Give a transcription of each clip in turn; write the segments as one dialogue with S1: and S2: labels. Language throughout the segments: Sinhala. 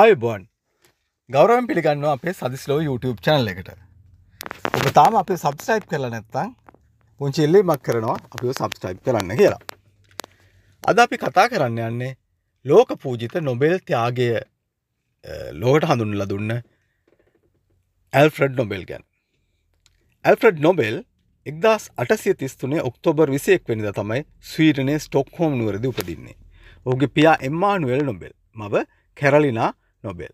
S1: ආයබෝන් ගෞරවන් පිළිගන්න අපේ සදිස්ලෝ YouTube චැනල් එකට ඔබ තාම අපේ සබස්ටයිප් කරලා නැත්තං පුංචි එල්ලේ මක් කරනවා අපිව සබස්ටයිප් කරන්න කියලා අද අපි කතා කරන්න යන්නේ ලෝක පූජිත නොබෙල් ත්‍යාගය ලෝකට හඳුන්ල දුන්න ඇල්ෆ්‍රඩ් නොබෙල් ගැන් ඇල්ෆ්‍රඩ් නොබෙල් එක්දස් අටසිය තිස්තුනේ ඔක්තෝබර් විසයෙක් වෙනිද තමයි ස්වීටනේ ස්ටොක් හෝම් නුවරදි උපදින්නේ ඕගේ පියා එම්මානුවල් නොබෙල් මව කැරලිනා නොබෙල්.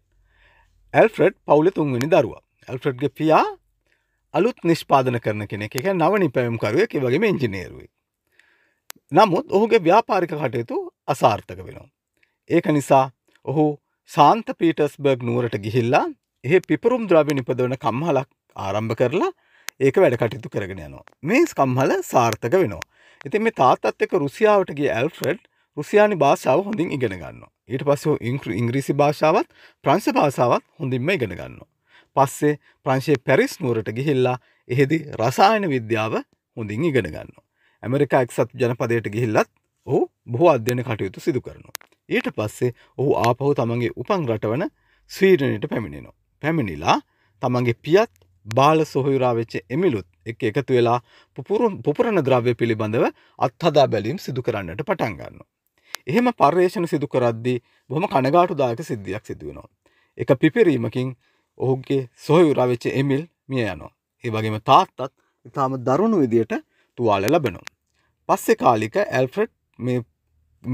S1: ඇල්ෆ්‍රඩ් පවුල තුන්වෙනි දරුවා ඇල්ෆ්‍රඩ්ග පියා අලුත් නිෂ්පාදන කරන කෙනෙ එක නවනි පැවම්කරුව එක වගේ ඉංජිනේරුවේ. නමුත් ඔහුගේ ව්‍යාපාරික කටයුතු අසාර්ථක වෙනවා. ඒක නිසා ඔහු සාන්ත පීටස්බර්ග් නුවරට ගිහිල්ලා එහ පිපරුම් ද්‍රවි නිපදවන කම්හලක් ආරම්භ කරලා ඒක වැඩ කටයුතු කරගෙන යනවා. මේ කම්හල සාර්ථක වෙනවා. ඉතින් මේ තාත්තත් එක්ක රුසියාවට ගිය ඇල්ෆ්‍රඩ් රුසියානි භාෂාව හොඳින් ඉගෙන ගන්නවා. ඊට පස්සේ ඉංක්‍ර ඉංග්‍රීසි භාෂාවත් ප්‍රංශ භාෂාවත් හොඳින්ම ඉගෙන ගන්නවා. පස්සේ ප්‍රංශයේ පැරිස් නුවරට ගිහිල්ලා එහෙදි රසායන විද්‍යාව හොඳින් ඉගෙන ගන්නවා. ඇමරිකා එක්සත් ජනපදයට ගිහිල්ලත් ඔහු බොහෝ අධ්‍යයන කටයුතු සිදු කරනවා. ඊට පස්සේ ඔහු ආපහු තමන්ගේ උපන් රටවන ස්වීඩනයට පැමිණෙනවා. පැමිණිලා තමන්ගේ පියත් බාල සොහයුරා වෙච්ච එමිලුත් එක් එකතු වෙලා පුපුරණ ද්‍රව්‍ය පිළිබඳව අත්හදා බැලීම් සිදු කරන්නට පටන් ගන්නවා. එහෙම පර්යේෂණ සිදු කරද්දී බොහොම කනගාටුදායක සිද්ධියක් සිදු වෙනවා. එක පිපිරීමකින් ඔහුගේ සොහයුරා වෙච්ච එමිල් මිය යනවා. ඒ වගේම තාත්තත් ඉතාම දරුණු විදියට තුවාල ලැබෙනවා. පස්සේ කාලික ඇල්ෆ්‍රඩ් මේ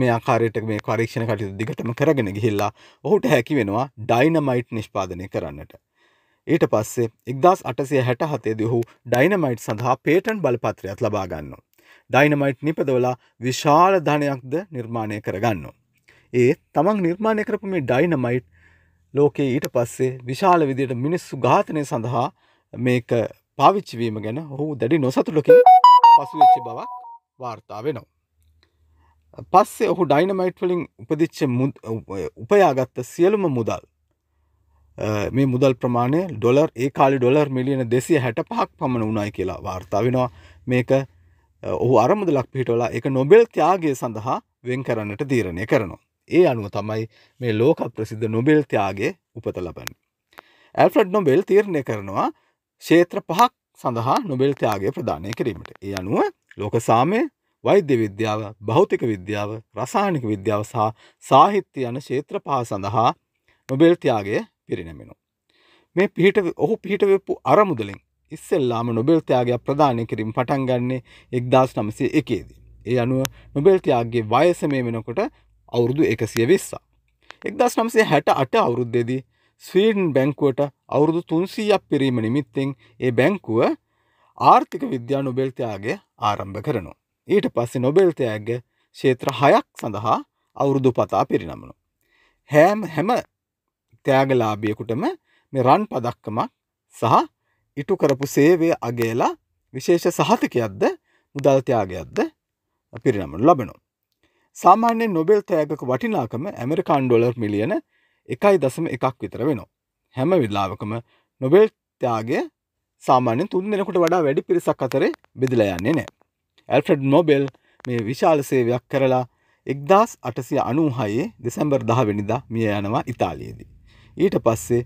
S1: මේ ආකාරයට මේ පරීක්ෂණ කටයුතු දිගටම කරගෙන ගිහිල්ලා ඔහුට හැකි වෙනවා ඩයිනමයිට් නිෂ්පාදනය කරන්නට. ඊට පස්සේ එක්දස් අටසය හැට හතේද ඔහු ඩයිනමයිට් සඳහා පේටන් බලපත්‍රයක් ලබාගන්නවා. ඩයිනමයිට් නිපදවලා විශාල ධනයක්ද නිර්මාණය කරගන්න. ඒ තමන් නිර්මාණය කරපු මේ ඩයිනමයිට් ලෝකයේ ඊට පස්සේ විශාල විදියට මිනිස්සු ඝාතනය සඳහා මේක පාවිච්චිවීම ගැන ඔහු දැඩි නොසතුලකින් පසුවෙච්චි බවක් වාර්තා වෙනවා. පස්සේ ඔහු ඩයිනමයිට් වලින් උපදිච්ච උපයාගත්ත සියලුම මුදල් මේ මුදල් ප්‍රමාණය ඩොලර් ඒ කාලි ඩොලර් මිලියන දෙසිය හැට පහක් පමණ වුණයි කියලා වාර්තා වෙනවා මේක ඔහු අරමුදලක් පිහිටවලා එක නොබෙල් ත්‍යාගේ සඳහා වෙන් කරන්නට තීරණය කරනවා. ඒ අනුව තමයි මේ ලෝක ප්‍රසිද්ධ නොබෙල් ත්‍යාගේ උපත ලබන්න. ඇල්ෆ්‍රඩ් නොබෙල් තීරණය කරනවා ක්ෂේත්‍ර පහක් සඳහා නොබෙල් ත්‍යාගේ ප්‍රධානය කිරීමට. ඒ අනුව ලෝක සාමය වෛද්‍ය විද්‍යාව භෞතික විද්‍යාව රසායනික විද්‍යාව සහ සාහිත්‍ය යන ක්ෂේත්‍ර පහ සඳහා නොබෙල් ත්‍යාගය පිරිනැමෙනවා. මේ පිහිට ඔහු පිහිට වෙප්පු අරමුදලින් ඉස්සෙල්ලාම නොබෙල්තයාගේ ප්‍රධානය කිරින් පටන් ගන්නේ එක්දස් නමසේ එකේදී. ඒ අනුව නොබෙල්තයාගේ වයස මේ වෙනකොට අවුරුදු එකසිය වෙස්සා. එක්දස් නම්සේ හැට අට අවුරුද්දෙදී ස්වීඩන් බැංකුවට අවුරුදු තුන්සීයක් පිරීම නිමිත්තෙන් ඒ බැංකුව ආර්ථික විද්‍යා නොබෙල්තයාගේ ආරම්භ කරනවා. ඊට පස්සේ නොබෙල්තයාගේ ශේත්‍ර හයක් සඳහා අවුරුදු පතා පිරිනමනු. හෑම් හැම තෑගලාභියකුටම මේ රන් පදක්කමක් සහ ඉටු කරපු සේවය අගේලා විශේෂ සහතිකයක්ද මුදල්ත්‍යයාගයක්ද පිරිනමට ලබෙනවා. සාමාන්‍ය නොබෙල් තෑගක වටිනාකම ඇමරිකාන් ඩොලර් මිලියන එකයි දසම එකක් විතර වෙනවා. හැම විල්ලාවකම නොබෙල් ත්‍යයාගේ සාමාන්‍ය තුන් දෙෙනකුට වඩා වැඩි පිරිසක් අතරේ බෙදිල යන්නේ නෑ. ඇල්ෆ්‍රඩ් නොබෙල් මේ විශාල සේවයක් කරලා එක්දස් අටසිය අනූහයේ දෙසැම්බර් දහවෙනිදා මිය යනවා ඉතාලියේදී. ඊට පස්සේ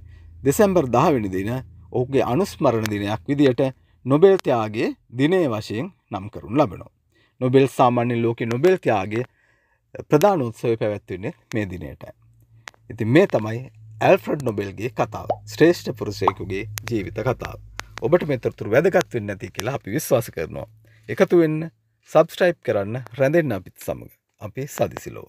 S1: දෙසැම්බර් දහවෙනිදින ඔහුගේ අනුස්මරණ දිනයක් විදියට නොබෙල් ත්‍යාගේ දිනේ වශයෙන් නම් කරුන් ලබනවා. නොබෙල් සාමාන්‍ය ලෝකෙ නොබෙල් ත්‍යාගේ ප්‍රධානෝත්සවය පැවැත්වන්නේ මේ දිනයටයි. ඉති මේ තමයි ඇල්ෆ්‍රඩ් නොබෙල්ගේ කතාව ශ්‍රේෂ්ඨ පුරුසයකුගේ ජීවිත කතාව. ඔබට මෙතරතුර වැදගත්වෙන්න නැති කියලා අපි විශ්වාස කරනවා. එකතු වෙන්න සබස්ටයිප් කරන්න රැඳෙන්න්න අපිත් සමඟ අපි සදිසිලෝ.